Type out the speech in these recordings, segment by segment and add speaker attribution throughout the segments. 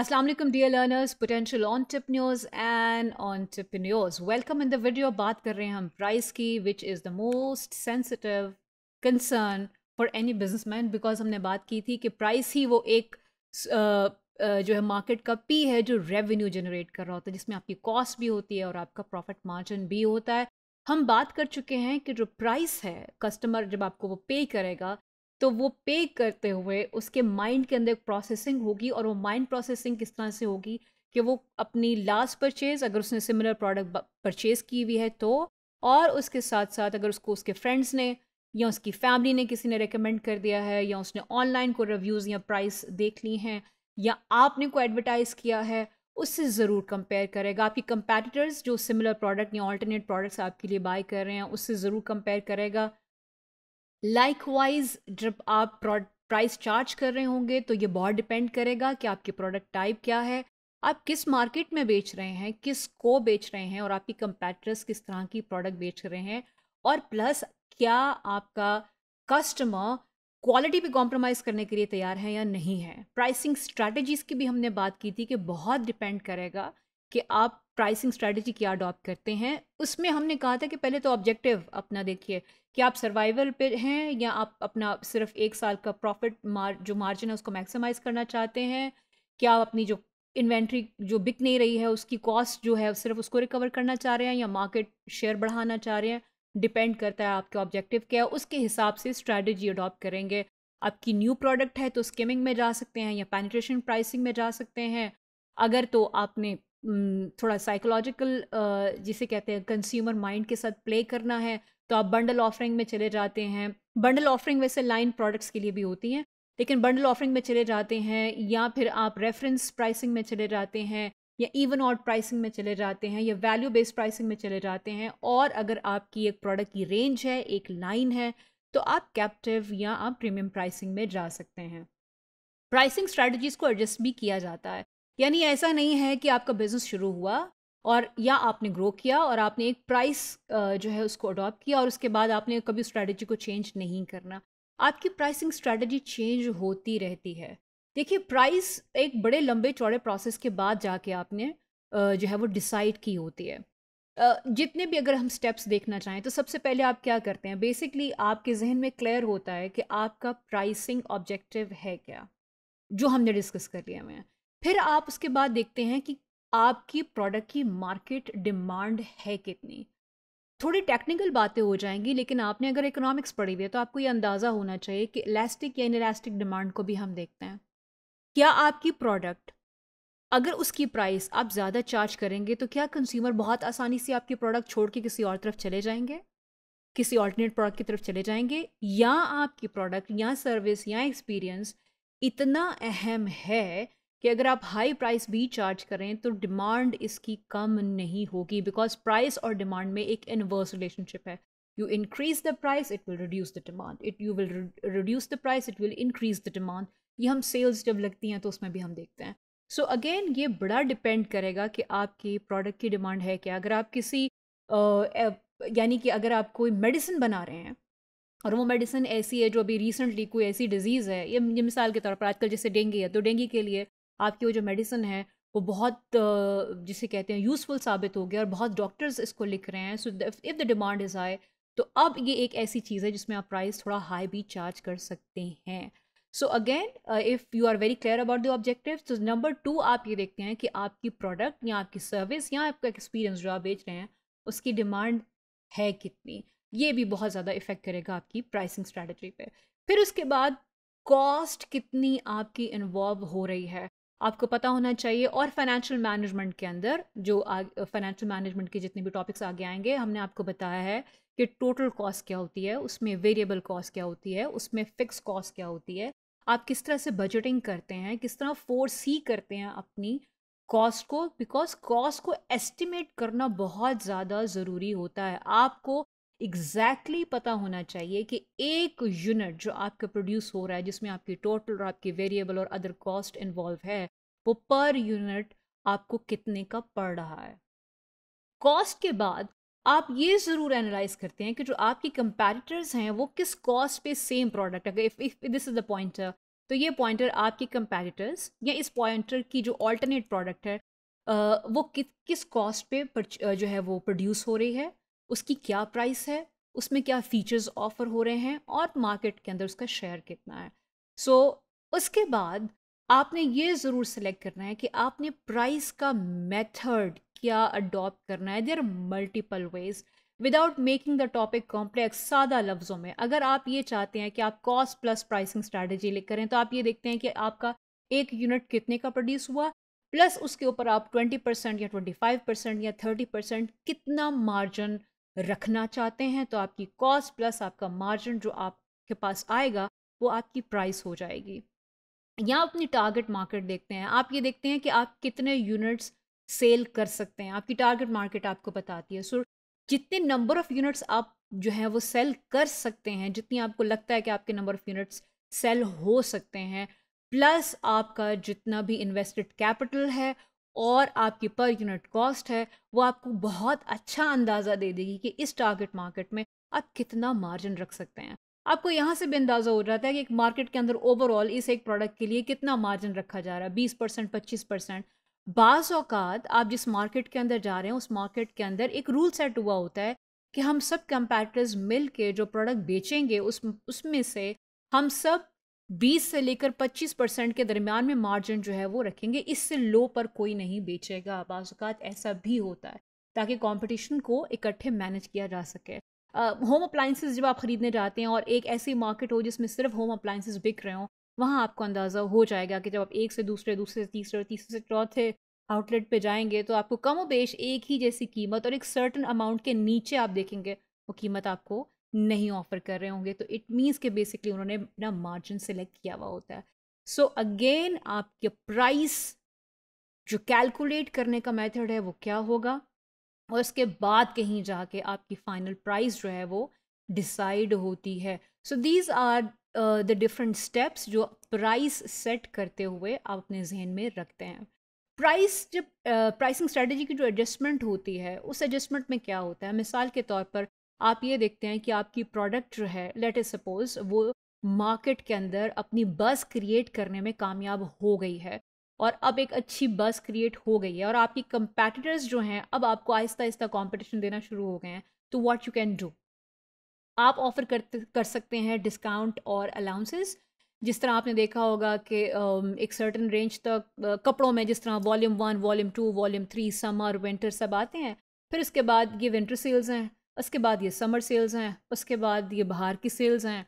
Speaker 1: Assalamu alaikum dear learners, potential entrepreneurs and entrepreneurs. Welcome in the video बात कर रहे हैं हम प्राइस की which is the most sensitive concern for any businessman because हमने बात की थी कि प्राइस ही वो एक uh, uh, जो है मार्केट का पी है जो रेवेन्यू जनरेट कर रहा होता है जिसमें आपकी कॉस्ट भी होती है और आपका प्रॉफिट मार्जिन भी होता है हम बात कर चुके हैं कि जो प्राइस है कस्टमर जब आपको वो पे करेगा तो वो पे करते हुए उसके माइंड के अंदर प्रोसेसिंग होगी और वो माइंड प्रोसेसिंग किस तरह से होगी कि वो अपनी लास्ट परचेज़ अगर उसने सिमिलर प्रोडक्ट परचेज़ की हुई है तो और उसके साथ साथ अगर उसको उसके फ्रेंड्स ने या उसकी फैमिली ने किसी ने रिकमेंड कर दिया है या उसने ऑनलाइन को रिव्यूज़ या प्राइस देख ली हैं या आपने को एडवर्टाइज़ किया है उससे ज़रूर कंपेयर करेगा आपकी कंपेटिटर्स जो सिमिलर प्रोडक्ट या ऑल्टरनेट प्रोडक्ट्स आपके लिए बाय कर रहे हैं उससे ज़रूर कंपेयर करेगा लाइकवाइज जब आप प्राइस चार्ज कर रहे होंगे तो ये बहुत डिपेंड करेगा कि आपके प्रोडक्ट टाइप क्या है आप किस मार्केट में बेच रहे हैं किस को बेच रहे हैं और आपकी कंपेटर्स किस तरह की प्रोडक्ट बेच रहे हैं और प्लस क्या आपका कस्टमर क्वालिटी पे कॉम्प्रोमाइज़ करने के लिए तैयार है या नहीं है प्राइसिंग स्ट्रैटेजीज़ की भी हमने बात की थी कि बहुत डिपेंड करेगा कि आप प्राइसिंग स्ट्रेटजी क्या अडॉप्ट करते हैं उसमें हमने कहा था कि पहले तो ऑब्जेक्टिव अपना देखिए कि आप सर्वाइवल पे हैं या आप अपना सिर्फ एक साल का प्रॉफिट मार जो मार्जिन है उसको मैक्सिमाइज करना चाहते हैं क्या आप अपनी जो इन्वेंट्री जो बिक नहीं रही है उसकी कॉस्ट जो है सिर्फ उसको रिकवर करना चाह रहे हैं या मार्केट शेयर बढ़ाना चाह रहे हैं डिपेंड करता है आपके ऑब्जेक्टिव क्या है उसके हिसाब से स्ट्रैटेजी अडॉप्ट करेंगे आपकी न्यू प्रोडक्ट है तो स्किमिंग में जा सकते हैं या पेनिट्रेशन प्राइसिंग में जा सकते हैं अगर तो आपने थोड़ा साइकोलॉजिकल जिसे कहते हैं कंज्यूमर माइंड के साथ प्ले करना है तो आप बंडल ऑफरिंग में चले जाते हैं बंडल ऑफरिंग वैसे लाइन प्रोडक्ट्स के लिए भी होती हैं लेकिन बंडल ऑफरिंग में चले जाते हैं या फिर आप रेफरेंस प्राइसिंग में चले जाते हैं या इवन आउट प्राइसिंग में चले जाते हैं या वैल्यू बेस्ड प्राइसिंग में चले जाते हैं और अगर आपकी एक प्रोडक्ट की रेंज है एक लाइन है तो आप कैप्टिव या आप प्रीमियम प्राइसिंग में जा सकते हैं प्राइसिंग स्ट्रेटजीज को एडजस्ट भी किया जाता है यानी ऐसा नहीं है कि आपका बिजनेस शुरू हुआ और या आपने ग्रो किया और आपने एक प्राइस जो है उसको अडॉप्ट किया और उसके बाद आपने कभी स्ट्रैटेजी को चेंज नहीं करना आपकी प्राइसिंग स्ट्रैटेजी चेंज होती रहती है देखिए प्राइस एक बड़े लंबे चौड़े प्रोसेस के बाद जाके आपने जो है वो डिसाइड की होती है जितने भी अगर हम स्टेप्स देखना चाहें तो सबसे पहले आप क्या करते हैं बेसिकली आपके जहन में क्लियर होता है कि आपका प्राइसिंग ऑब्जेक्टिव है क्या जो हमने डिस्कस कर लिया हैं फिर आप उसके बाद देखते हैं कि आपकी प्रोडक्ट की मार्केट डिमांड है कितनी थोड़ी टेक्निकल बातें हो जाएंगी लेकिन आपने अगर इकोनॉमिक्स पढ़ी हुई है तो आपको ये अंदाज़ा होना चाहिए कि इलास्टिक या इलास्टिक डिमांड को भी हम देखते हैं क्या आपकी प्रोडक्ट अगर उसकी प्राइस आप ज़्यादा चार्ज करेंगे तो क्या कंज्यूमर बहुत आसानी से आपकी प्रोडक्ट छोड़ के किसी और तरफ चले जाएंगे किसी ऑल्टरनेट प्रोडक्ट की तरफ चले जाएंगे या आपकी प्रोडक्ट या सर्विस या एक्सपीरियंस इतना अहम है कि अगर आप हाई प्राइस भी चार्ज करें तो डिमांड इसकी कम नहीं होगी बिकॉज प्राइस और डिमांड में एक इनवर्स रिलेशनशिप है you increase the price it will reduce the demand it you will reduce the price it will increase the demand ये हम सेल्स जब लगती हैं तो उसमें भी हम देखते हैं सो so अगेन ये बड़ा डिपेंड करेगा कि आपकी प्रोडक्ट की डिमांड है क्या अगर आप किसी यानी कि अगर आप कोई मेडिसिन बना रहे हैं और वो मेडिसिन ऐसी है जो अभी रिसेंटली कोई ऐसी डिजीज़ है ये, ये मिसाल के तौर पर आजकल जैसे डेंगू है तो डेंगू के लिए आपकी वो जो मेडिसिन है वो बहुत जिसे कहते हैं यूज़फुल साबित हो गया और बहुत डॉक्टर्स इसको लिख रहे हैं so if the demand is high तो अब ये एक ऐसी चीज़ है जिसमें आप प्राइस थोड़ा हाई भी चार्ज कर सकते हैं so again if you are very clear about the objective तो नंबर टू आप ये देखते हैं कि आपकी प्रोडक्ट या आपकी सर्विस या आपका एक्सपीरियंस जो आप बेच रहे हैं उसकी डिमांड है कितनी ये भी बहुत ज़्यादा इफ़ेक्ट करेगा आपकी प्राइसिंग स्ट्रेटजी पे फिर उसके बाद कॉस्ट कितनी आपकी इन्वॉल्व हो रही है आपको पता होना चाहिए और फाइनेंशियल मैनेजमेंट के अंदर जो फाइनेंशियल मैनेजमेंट के जितने भी टॉपिक्स आगे आएंगे हमने आपको बताया है कि टोटल कॉस्ट क्या होती है उसमें वेरिएबल कॉस्ट क्या होती है उसमें फिक्स कॉस्ट क्या होती है आप किस तरह से बजटिंग करते हैं किस तरह फोर सी करते हैं अपनी कॉस्ट को बिकॉज कॉस्ट को एस्टिमेट करना बहुत ज़्यादा ज़रूरी होता है आपको एग्जैक्टली exactly पता होना चाहिए कि एक यूनिट जो आपका प्रोड्यूस हो रहा है जिसमें आपकी टोटल और आपकी वेरिएबल और अदर कॉस्ट इन्वॉल्व है वो पर यूनिट आपको कितने का पड़ रहा है कॉस्ट के बाद आप ये ज़रूर एनालाइज करते हैं कि जो आपके कंपेरिटर्स हैं वो किस कॉस्ट पे सेम प्रोडक्ट अगर if if this is the pointer तो ये पॉइंटर आपके कंपेरिटर्स या इस पॉइंटर की जो ऑल्टरनेट प्रोडक्ट है वो कि, किस कॉस्ट पे जो है वो प्रोड्यूस हो रही है उसकी क्या प्राइस है उसमें क्या फीचर्स ऑफर हो रहे हैं और मार्केट के अंदर उसका शेयर कितना है सो so, उसके बाद आपने ये ज़रूर सेलेक्ट करना है कि आपने प्राइस का मेथड क्या अडॉप्ट करना है there are multiple ways without making the topic complex सादा लफ्ज़ों में अगर आप ये चाहते हैं कि आप कॉस्ट प्लस प्राइसिंग स्ट्रैटेजी लिख करें तो आप ये देखते हैं कि आपका एक यूनिट कितने का प्रोड्यूस हुआ प्लस उसके ऊपर आप 20 परसेंट या 25 परसेंट या 30 परसेंट कितना मार्जिन रखना चाहते हैं तो आपकी कॉस्ट प्लस आपका मार्जिन जो आपके पास आएगा वो आपकी प्राइस हो जाएगी या अपनी टारगेट मार्केट देखते हैं आप ये देखते हैं कि आप कितने यूनिट्स सेल कर सकते हैं आपकी टारगेट मार्केट आपको बताती है सो so, जितने नंबर ऑफ़ यूनिट्स आप जो है वो सेल कर सकते हैं जितनी आपको लगता है कि आपके नंबर ऑफ़ यूनिट्स सेल हो सकते हैं प्लस आपका जितना भी इन्वेस्टेड कैपिटल है और आपकी पर यूनिट कॉस्ट है वो आपको बहुत अच्छा अंदाज़ा दे देगी कि इस टारगेट मार्केट में आप कितना मार्जिन रख सकते हैं आपको यहाँ से भी अंदाज़ा हो रहा था कि एक मार्केट के अंदर ओवरऑल इस एक प्रोडक्ट के लिए कितना मार्जिन रखा जा रहा है बीस परसेंट पच्चीस परसेंट बाज़ आप जिस मार्केट के अंदर जा रहे हैं उस मार्केट के अंदर एक रूल सेट हुआ होता है कि हम सब कंपेटर्स मिल के जो प्रोडक्ट बेचेंगे उस उसमें से हम सब बीस से लेकर पच्चीस परसेंट के दरमियान में मार्जिन जो है वो रखेंगे इससे लो पर कोई नहीं बेचेगा बाज़ात ऐसा भी होता है ताकि कंपटीशन को इकट्ठे मैनेज किया जा सके होम अप्लाइंसेस जब आप ख़रीदने जाते हैं और एक ऐसी मार्केट हो जिसमें सिर्फ होम अप्लाइंसेस बिक रहे हों वहाँ आपको अंदाज़ा हो जाएगा कि जब आप एक से दूसरे दूसरे से तीसरे तीसरे से चौथे आउटलेट पे जाएंगे तो आपको कम एक ही जैसी कीमत और एक सर्टन अमाउंट के नीचे आप देखेंगे वो कीमत आपको नहीं ऑफर कर रहे होंगे तो इट मीन्स कि बेसिकली उन्होंने अपना मार्जिन सेलेक्ट किया हुआ होता है सो so अगेन आपके प्राइस जो कैलकुलेट करने का मेथड है वो क्या होगा और उसके बाद कहीं जाके आपकी फाइनल प्राइस जो है वो डिसाइड होती है so these are the different steps जो प्राइस सेट करते हुए आप अपने जहन में रखते हैं प्राइस जब प्राइसिंग uh, स्ट्रेटजी की जो एडजस्टमेंट होती है उस एडजस्टमेंट में क्या होता है मिसाल के तौर पर आप ये देखते हैं कि आपकी प्रोडक्ट जो है लेट इज सपोज वो मार्केट के अंदर अपनी बस क्रिएट करने में कामयाब हो गई है और अब एक अच्छी बस क्रिएट हो गई है और आपकी कंपेटिटर्स जो हैं अब आपको आहिस्ता आहिस्ता कंपटीशन देना शुरू हो गए हैं तो व्हाट यू कैन डू आप ऑफर कर कर सकते हैं डिस्काउंट और अलाउंसेस जिस तरह आपने देखा होगा कि um, एक सर्टन रेंज तक कपड़ों में जिस तरह volume one volume two volume three summer winter सब आते हैं फिर उसके बाद ये विंटर सेल्स हैं उसके बाद ये समर सेल्स हैं उसके बाद ये बाहर की सेल्स हैं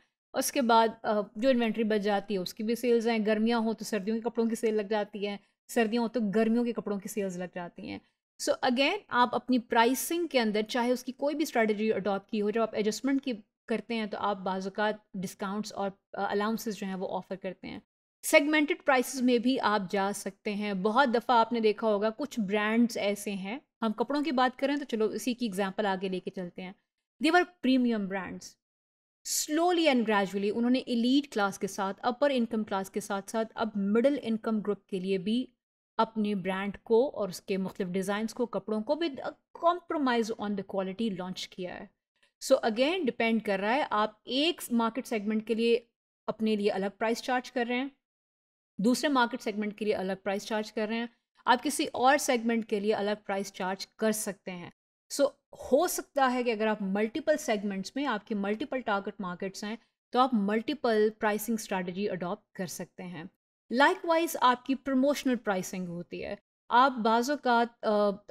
Speaker 1: उसके बाद जो इन्वेंट्री बच जाती है उसकी भी सेल्स हैं गर्मियाँ हों तो सर्दियों के कपड़ों की सेल लग जाती है सर्दियाँ हो तो गर्मियों के कपड़ों की सेल्स लग जाती हैं सो अगेन आप अपनी प्राइसिंग के अंदर चाहे उसकी कोई भी स्ट्रेटजी अडॉप्ट की हो जब आप एडजस्टमेंट की करते हैं तो आप बाज़ात डिस्काउंट्स और अलाउंसेस जो हैं वो ऑफ़र करते हैं सेगमेंटेड प्राइसेस में भी आप जा सकते हैं बहुत दफ़ा आपने देखा होगा कुछ ब्रांड्स ऐसे हैं हम कपड़ों की बात करें तो चलो इसी की एग्जांपल आगे लेके चलते हैं they were premium brands slowly and gradually उन्होंने इलीट क्लास के साथ अपर इनकम क्लास के साथ साथ अब मिडिल इनकम ग्रुप के लिए भी अपने ब्रांड को और उसके मुख्तफ मतलब डिज़ाइंस को कपड़ों को with compromise on the quality launch किया है सो अगेन डिपेंड कर रहा है आप एक मार्केट सेगमेंट के लिए अपने लिए अलग प्राइस चार्ज कर रहे हैं दूसरे मार्केट सेगमेंट के लिए अलग प्राइस चार्ज कर रहे हैं आप किसी और सेगमेंट के लिए अलग प्राइस चार्ज कर सकते हैं सो so, हो सकता है कि अगर आप मल्टीपल सेगमेंट्स में आपके मल्टीपल टारगेट मार्केट्स हैं तो आप मल्टीपल प्राइसिंग स्ट्रैटेजी अडॉप्ट कर सकते हैं लाइकवाइज आपकी प्रमोशनल प्राइसिंग होती है आप बाज़ों का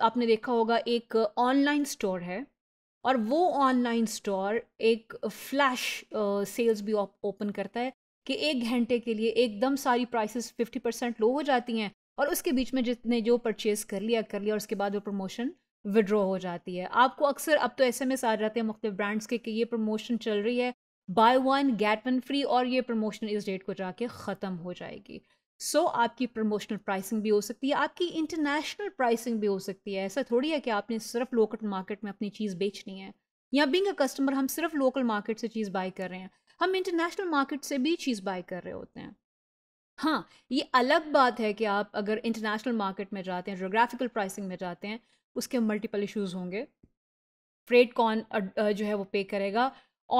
Speaker 1: आपने देखा होगा एक ऑनलाइन स्टोर है और वो ऑनलाइन स्टोर एक फ्लैश सेल्स भी ओपन करता है कि एक घंटे के लिए एकदम सारी प्राइसेस 50 परसेंट लो हो जाती हैं और उसके बीच में जितने जो परचेज़ कर लिया कर लिया और उसके बाद वो प्रमोशन विड्रॉ हो जाती है आपको अक्सर अब तो ऐसे में आ जाते हैं मुख्तु ब्रांड्स के कि ये प्रमोशन चल रही है buy one get one free और ये प्रमोशन इस डेट को जाके ख़त्म हो जाएगी सो so, आपकी प्रमोशनल प्राइसिंग भी हो सकती है आपकी इंटरनेशनल प्राइसिंग भी हो सकती है ऐसा थोड़ी है कि आपने सिर्फ लोकल मार्केट में अपनी चीज़ बेचनी है या बिंग अ कस्टमर हम सिर्फ लोकल मार्केट से चीज़ बाई कर रहे हैं हम इंटरनेशनल मार्केट से भी चीज़ बाई कर रहे होते हैं हाँ ये अलग बात है कि आप अगर इंटरनेशनल मार्केट में जाते हैं जोग्राफिकल प्राइसिंग में जाते हैं उसके मल्टीपल इश्यूज़ होंगे फ्रेट कौन जो है वो पे करेगा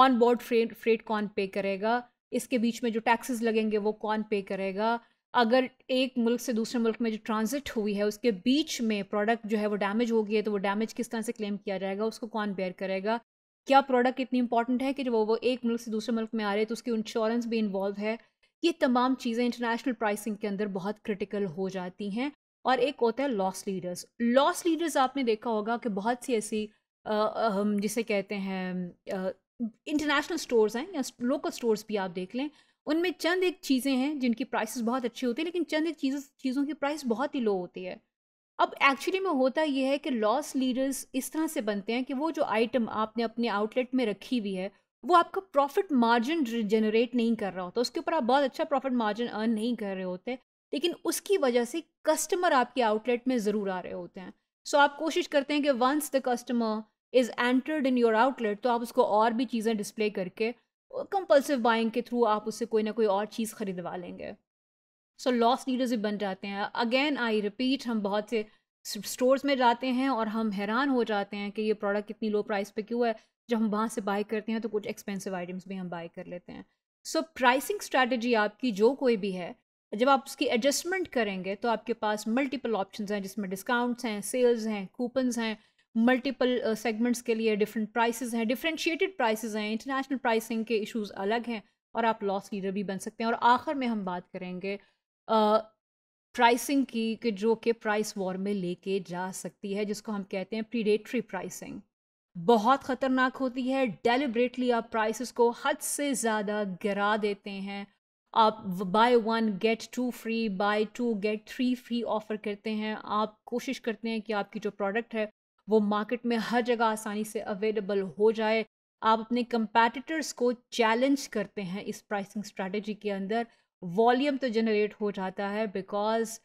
Speaker 1: ऑन बोर्ड फ्रेट फ्रेट कौन पे करेगा इसके बीच में जो टैक्सेस लगेंगे वो कौन पे करेगा अगर एक मुल्क से दूसरे मुल्क में जो ट्रांजिट हुई है उसके बीच में प्रोडक्ट जो है वो डैमेज हो गई है तो वो डैमेज किस तरह से क्लेम किया जाएगा उसको कौन बेयर करेगा क्या प्रोडक्ट इतनी इंपॉर्टेंट है कि जब वो, वो एक मुल्क से दूसरे मुल्क में आ रहे हैं तो उसकी इंश्योरेंस भी इन्वॉल्व है ये तमाम चीज़ें इंटरनेशनल प्राइसिंग के अंदर बहुत क्रिटिकल हो जाती हैं और एक होता है लॉस लीडर्स लॉस लीडर्स आपने देखा होगा कि बहुत सी ऐसी हम जिसे कहते हैं इंटरनेशनल स्टोर्स हैं या लोकल स्टोर्स भी आप देख लें उनमें चंद एक चीज़ें हैं जिनकी प्राइसेस बहुत अच्छी होती है लेकिन चंद एक चीज़ चीज़ों की प्राइस बहुत ही लो होती है अब एक्चुअली में होता यह है कि लॉस लीडर्स इस तरह से बनते हैं कि वो जो आइटम आपने अपने आउटलेट में रखी हुई है वो आपका प्रॉफिट मार्जिन जनरेट नहीं कर रहा होता उसके ऊपर आप बहुत अच्छा प्रॉफिट मार्जिन अर्न नहीं कर रहे होते लेकिन उसकी वजह से कस्टमर आपके आउटलेट में ज़रूर आ रहे होते हैं सो so, आप कोशिश करते हैं कि once the customer is entered in your outlet तो आप उसको और भी चीज़ें डिस्प्ले करके कंपल्सिव बाइंग के थ्रू आप उससे कोई ना कोई और चीज़ खरीदवा लेंगे सो लॉस लीडर्स भी बन जाते हैं अगेन आई रिपीट हम बहुत से स्टोर्स में जाते हैं और हम हैरान हो जाते हैं कि ये प्रोडक्ट इतनी लो प्राइस पे क्यों है जब हम वहाँ से बाई करते हैं तो कुछ एक्सपेंसिव आइटम्स भी हम बाई कर लेते हैं सो प्राइसिंग स्ट्रैटेजी आपकी जो कोई भी है जब आप उसकी एडजस्टमेंट करेंगे तो आपके पास मल्टीपल ऑप्शंस हैं जिसमें डिस्काउंट्स हैं सेल्स हैं कूपन्स हैं मल्टीपल सेगमेंट्स के लिए डिफरेंट प्राइसेस हैं डिफरेंशिएटेड प्राइसेस हैं इंटरनेशनल प्राइसिंग के इश्यूज अलग हैं और आप लॉस लीडर भी बन सकते हैं और आखिर में हम बात करेंगे प्राइसिंग की कि जो कि प्राइस वॉर में लेके जा सकती है जिसको हम कहते हैं प्रीडेटरी प्राइसिंग बहुत ख़तरनाक होती है डेलिब्रेटली आप प्राइसेस को हद से ज़्यादा गिरा देते हैं आप buy one get two free buy two get three free offer करते हैं आप कोशिश करते हैं कि आपकी जो प्रोडक्ट है वो मार्केट में हर जगह आसानी से अवेलेबल हो जाए आप अपने कंपेटिटर्स को चैलेंज करते हैं इस प्राइसिंग स्ट्रैटेजी के अंदर वॉल्यूम तो जनरेट हो जाता है बिकॉज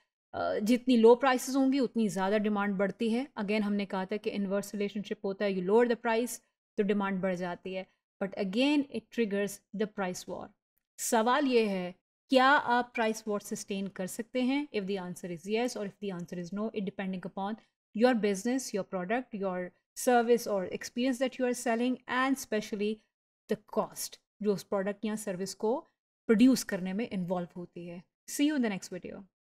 Speaker 1: जितनी लो प्राइसेस होंगी उतनी ज़्यादा डिमांड बढ़ती है अगेन हमने कहा था कि इन्वर्स रिलेशनशिप होता है यू लोअर द प्राइस तो डिमांड बढ़ जाती है but again it triggers the price war सवाल ये है क्या आप प्राइस वॉर सस्टेन कर सकते हैं if the answer is yes और if the answer is no it depending upon your business your product your service और experience that you are selling and specially the cost जो उस product या service को produce करने में involve होती है see you in the next video